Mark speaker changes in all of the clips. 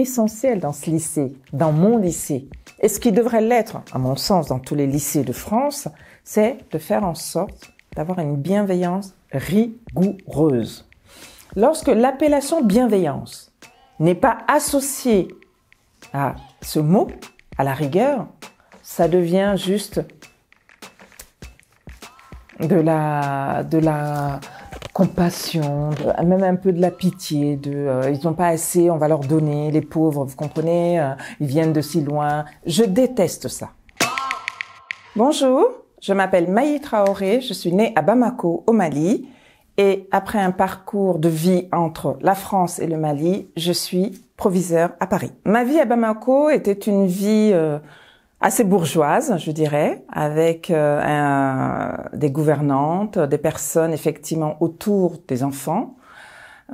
Speaker 1: essentiel dans ce lycée, dans mon lycée, et ce qui devrait l'être, à mon sens, dans tous les lycées de France, c'est de faire en sorte d'avoir une bienveillance rigoureuse. Lorsque l'appellation bienveillance n'est pas associée à ce mot, à la rigueur, ça devient juste de la, de la, compassion, même un peu de la pitié, de euh, ils n'ont pas assez, on va leur donner, les pauvres, vous comprenez, euh, ils viennent de si loin. Je déteste ça. Bonjour, je m'appelle Maï Traoré, je suis née à Bamako au Mali et après un parcours de vie entre la France et le Mali, je suis proviseur à Paris. Ma vie à Bamako était une vie euh, assez bourgeoise, je dirais, avec euh, un, des gouvernantes, des personnes effectivement autour des enfants,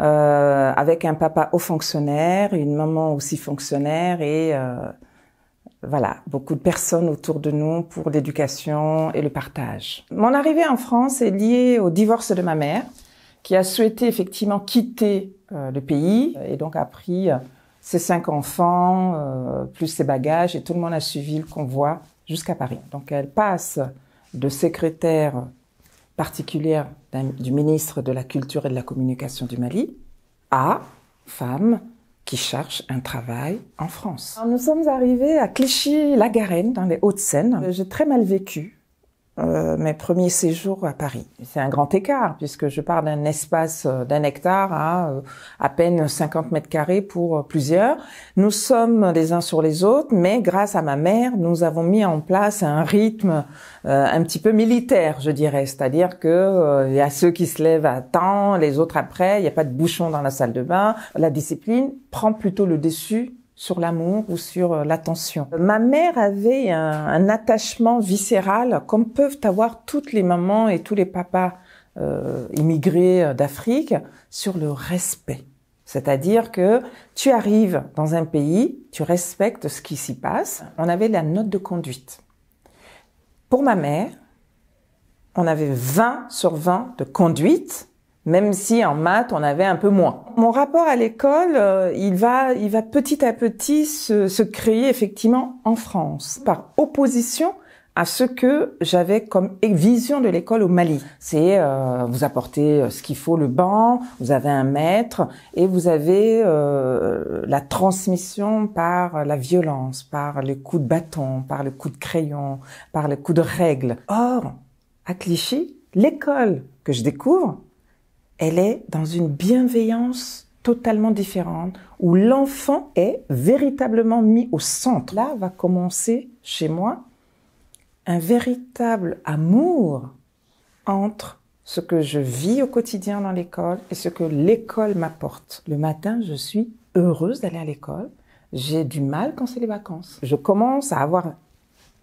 Speaker 1: euh, avec un papa haut fonctionnaire, une maman aussi fonctionnaire et euh, voilà, beaucoup de personnes autour de nous pour l'éducation et le partage. Mon arrivée en France est liée au divorce de ma mère, qui a souhaité effectivement quitter euh, le pays et donc a pris euh, ses cinq enfants, euh, plus ses bagages, et tout le monde a suivi le convoi jusqu'à Paris. Donc elle passe de secrétaire particulière du ministre de la Culture et de la Communication du Mali à femme qui cherche un travail en France. nous sommes arrivés à Clichy-la-Garenne, dans les Hauts-de-Seine. J'ai très mal vécu euh, mes premiers séjours à Paris. C'est un grand écart puisque je pars d'un espace euh, d'un hectare à euh, à peine 50 mètres carrés pour plusieurs. Nous sommes les uns sur les autres, mais grâce à ma mère, nous avons mis en place un rythme un petit peu militaire, je dirais. C'est-à-dire que il y a ceux qui se lèvent à temps, les autres après. Il n'y a pas de bouchon dans la salle de bain. La discipline prend plutôt le dessus sur l'amour ou sur euh, l'attention. Ma mère avait un, attachement viscéral comme peuvent avoir toutes les mamans et tous les papas euh, immigrés euh, d'Afrique sur le respect. C'est-à-dire que tu arrives dans un pays, tu respectes ce qui s'y passe. On avait la note de conduite. Pour ma mère, on avait 20 sur 20 de conduite même si en maths on avait un peu moins. Mon rapport à l'école, euh, il va, il va petit à petit se, se, créer effectivement en France, par opposition à ce que j'avais comme vision de l'école au Mali. C'est euh, vous apportez euh, ce qu'il faut, le banc, vous avez un maître et vous avez la transmission par la violence, par le coup de bâton, par le coup de crayon, par le coup de règle. Or, à Clichy, l'école que je découvre, elle est dans une bienveillance totalement différente, où l'enfant est véritablement mis au centre. Là va commencer chez moi un véritable amour entre ce que je vis au quotidien dans l'école et ce que l'école m'apporte. Le matin, je suis heureuse d'aller à l'école. J'ai du mal quand c'est les vacances. Je commence à avoir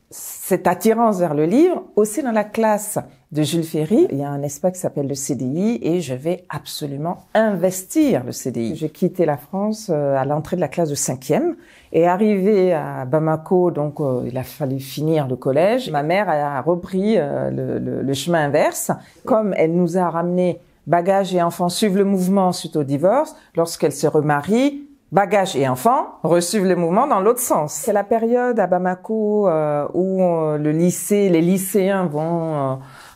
Speaker 1: cette attirance vers le livre. Aussi dans la classe de Jules Ferry, il y a un espace qui s'appelle le CDI et je vais absolument investir le CDI. J'ai quitté la France euh, à l'entrée de la classe de cinquième et arrivé à Bamako, donc euh, il a fallu finir le collège. Ma mère a repris euh, le, le chemin inverse. Comme elle nous a ramené bagages et enfants suivent le mouvement suite au divorce. Lorsqu'elle se remarie, bagages et enfants reçoivent le mouvement dans l'autre sens. C'est la période à Bamako euh, où euh, le lycée, les lycéens vont euh,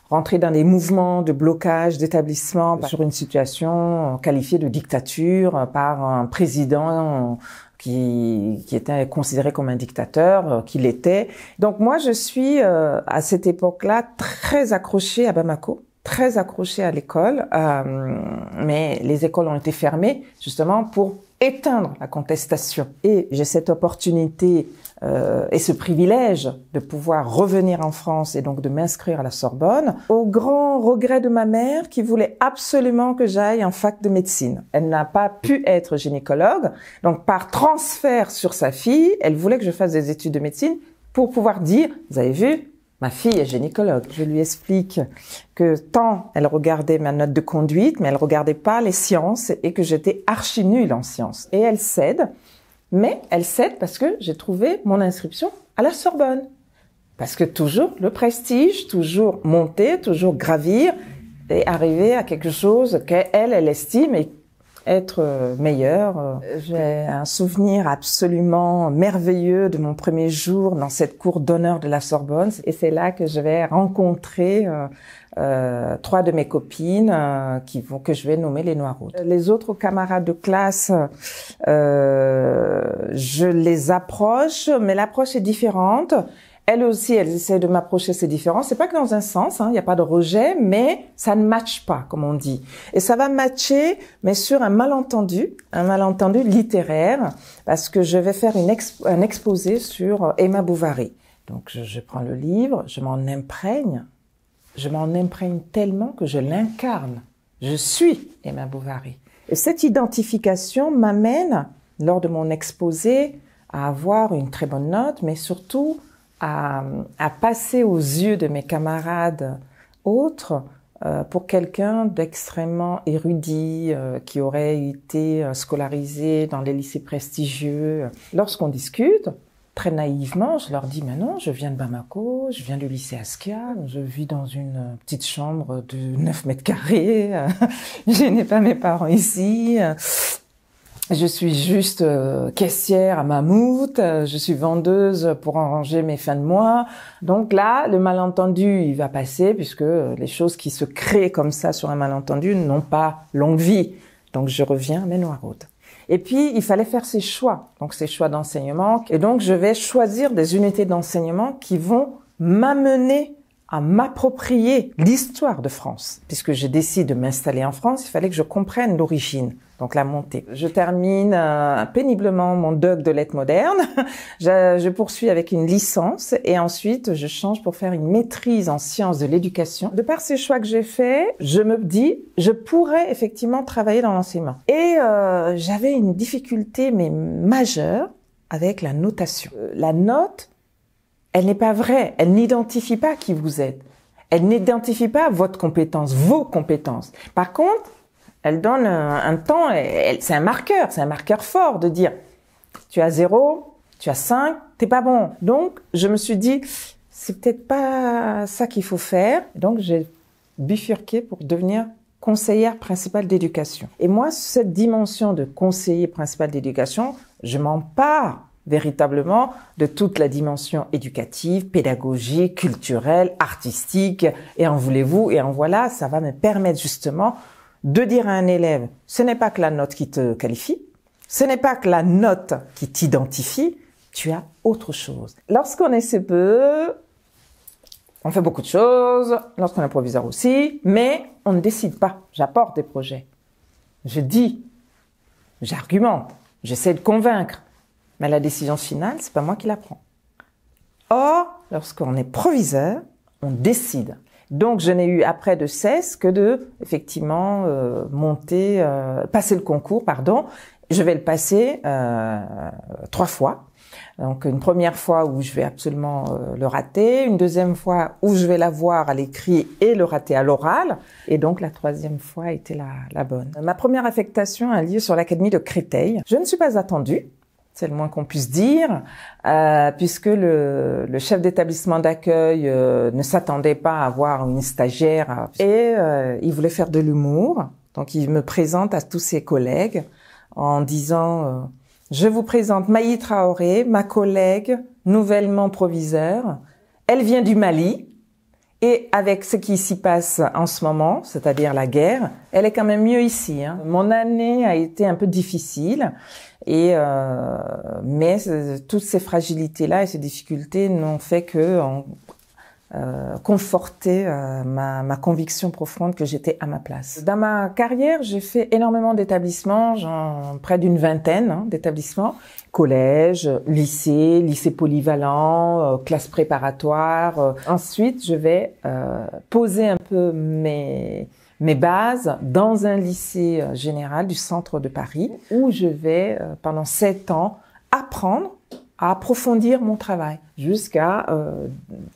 Speaker 1: rentrer dans des mouvements de blocage d'établissements sur une situation qualifiée de dictature par un président qui, qui était considéré comme un dictateur, qu'il était. Donc moi, je suis à cette époque-là très accrochée à Bamako très accrochée à l'école, mais les écoles ont été fermées justement pour éteindre la contestation. Et j'ai cette opportunité euh, et ce privilège de pouvoir revenir en France et donc de m'inscrire à la Sorbonne, au grand regret de ma mère qui voulait absolument que j'aille en fac de médecine. Elle n'a pas pu être gynécologue, donc par transfert sur sa fille, elle voulait que je fasse des études de médecine pour pouvoir dire, vous avez vu, Ma fille est gynécologue. Je lui explique que tant elle regardait ma note de conduite, mais elle regardait pas les sciences et que j'étais archi nulle en sciences. Et elle cède, mais elle cède parce que j'ai trouvé mon inscription à la Sorbonne. Parce que toujours le prestige, toujours monter, toujours gravir et arriver à quelque chose qu'elle, elle estime et être euh, meilleur euh, J'ai un souvenir absolument merveilleux de mon premier jour dans cette cour d'honneur de la Sorbonne et c'est là que je vais rencontrer euh, euh trois de mes copines qui vont que je vais nommer les Noiroutes. Les autres camarades de classe, je les approche, mais l'approche est différente elles aussi, elles essaient de m'approcher, ces différences. C'est pas que dans un sens, hein, il n'y a pas de rejet, mais ça ne matche pas, comme on dit. Et ça va matcher, mais sur un malentendu, un malentendu littéraire, parce que je vais faire un exposé sur euh, Emma Bovary. Donc je, je prends le livre, je m'en imprègne, je m'en imprègne tellement que je l'incarne. Je suis Emma Bovary. Et cette identification m'amène, lors de mon exposé, à avoir une très bonne note, mais surtout à, passer aux yeux de mes camarades autres euh, pour quelqu'un d'extrêmement érudit, euh, qui aurait été euh, scolarisé dans les lycées prestigieux. Lorsqu'on discute, très naïvement, je leur dis, mais non, je viens de Bamako, je viens du lycée Askia, je vis dans une petite chambre de 9 mètres carrés, je n'ai pas mes parents ici, je suis juste euh, caissière à Mammouth, euh, je suis vendeuse pour arranger mes fins de mois. Donc là, le malentendu, il va passer puisque les choses qui se créent comme ça sur un malentendu n'ont pas longue vie. Donc je reviens à mes hautes. Et puis, il fallait faire ses choix, donc ses choix d'enseignement. Et donc, je vais choisir des unités d'enseignement qui vont m'amener à m'approprier l'histoire de France. Puisque je décide de m'installer en France, il fallait que je comprenne l'origine, donc la montée. Je termine euh, péniblement mon doc de lettres modernes. je, poursuis avec une licence et ensuite je change pour faire une maîtrise en sciences de l'éducation. De par ces choix que j'ai faits, je me dis, je pourrais effectivement travailler dans l'enseignement. Et euh, j'avais une difficulté, mais majeure, avec la notation. Euh, la note elle n'est pas vraie. Elle n'identifie pas qui vous êtes. Elle n'identifie pas votre compétence, vos compétences. Par contre, elle donne un, temps, c'est un marqueur, c'est un marqueur fort de dire, tu as zéro, tu as 5, t'es pas bon. Donc, je me suis dit, c'est peut-être pas ça qu'il faut faire. Donc, j'ai bifurqué pour devenir conseillère principale d'éducation. Et moi, cette dimension de conseiller principal d'éducation, je m'en pars véritablement de toute la dimension éducative, pédagogique, culturelle, artistique, et en voulez-vous, et en voilà, ça va me permettre justement de dire à un élève, ce n'est pas que la note qui te qualifie, ce n'est pas que la note qui t'identifie, tu as autre chose. Lorsqu'on est peu, on fait beaucoup de choses, lorsqu'on est proviseur aussi, mais on ne décide pas. J'apporte des projets. Je dis, j'argumente, j'essaie de convaincre. Mais la décision finale, c'est pas moi qui la prends. Or, lorsqu'on est proviseur, on décide. Donc, je n'ai eu après de cesse que de, effectivement, euh, monter, euh, passer le concours, pardon. Je vais le passer euh, trois fois. Donc, une première fois où je vais absolument le rater, une deuxième fois où je vais l'avoir à l'écrit et le rater à l'oral, et donc la troisième fois était la, la bonne. Ma première affectation a lieu sur l'académie de Créteil. Je ne suis pas attendue, c'est le moins qu'on puisse dire, euh, puisque le, le chef d'établissement d'accueil euh, ne s'attendait pas à avoir une stagiaire et euh, il voulait faire de l'humour. Donc il me présente à tous ses collègues en disant euh, Je vous présente Maï Traoré, ma collègue nouvellement proviseure. Elle vient du Mali et avec ce qui s'y passe en ce moment, c'est-à-dire la guerre, elle est quand même mieux ici. Hein. Mon année a été un peu difficile et euh, mais toutes ces fragilités là et ces difficultés n'ont fait que euh, conforter euh, ma, conviction profonde que j'étais à ma place. Dans ma carrière, j'ai fait énormément d'établissements, près d'une vingtaine hein, d'établissements, collèges, lycée, lycées polyvalent, classes euh, classe préparatoire. Ensuite, je vais poser un peu mes mes bases dans un lycée euh, général du centre de Paris où je vais euh, pendant sept ans apprendre à approfondir mon travail jusqu'à euh,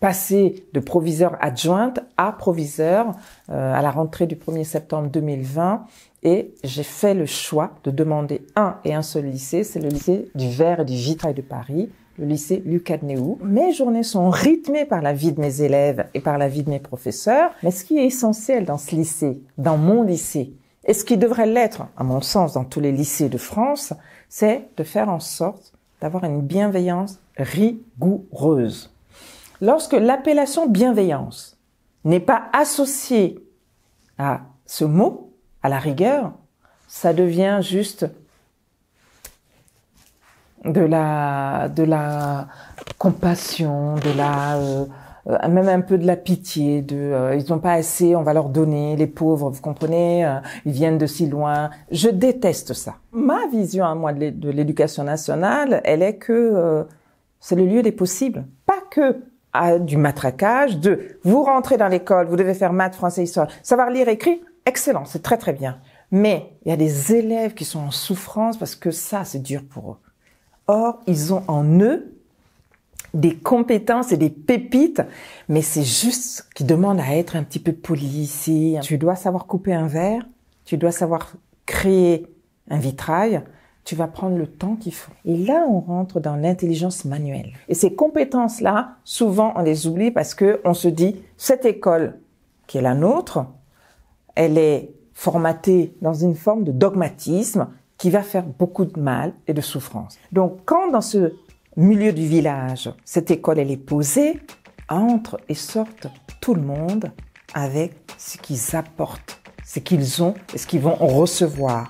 Speaker 1: passer de proviseur adjointe à proviseur euh, à la rentrée du 1er septembre 2020 et j'ai fait le choix de demander un et un seul lycée, c'est le lycée du verre et du vitrail de Paris, le lycée Lucas Mes journées sont rythmées par la vie de mes élèves et par la vie de mes professeurs, mais ce qui est essentiel dans ce lycée, dans mon lycée, et ce qui devrait l'être, à mon sens, dans tous les lycées de France, c'est de faire en sorte d'avoir une bienveillance rigoureuse. Lorsque l'appellation bienveillance n'est pas associée à ce mot, à la rigueur, ça devient juste de la, de la compassion, de la, euh, euh, même un peu de la pitié, de euh, ils n'ont pas assez, on va leur donner, les pauvres, vous comprenez, euh, ils viennent de si loin. Je déteste ça. Ma vision à moi de l'éducation nationale, elle est que c'est le lieu des possibles, pas que du matraquage, de vous rentrez dans l'école, vous devez faire maths, français, histoire, savoir lire, écrire, excellent, c'est très très bien. Mais il y a des élèves qui sont en souffrance parce que ça, c'est dur pour eux. Or, ils ont en eux des compétences et des pépites, mais c'est juste qui demande à être un petit peu poli Tu dois savoir couper un verre, tu dois savoir créer un vitrail, tu vas prendre le temps qu'il faut. Et là, on rentre dans l'intelligence manuelle. Et ces compétences-là, souvent, on les oublie parce que on se dit, cette école, qui est la nôtre, elle est formatée dans une forme de dogmatisme qui va faire beaucoup de mal et de souffrance. Donc, quand dans ce milieu du village, cette école, elle est posée, entre et sortent tout le monde avec ce qu'ils apportent, ce qu'ils ont et ce qu'ils vont recevoir.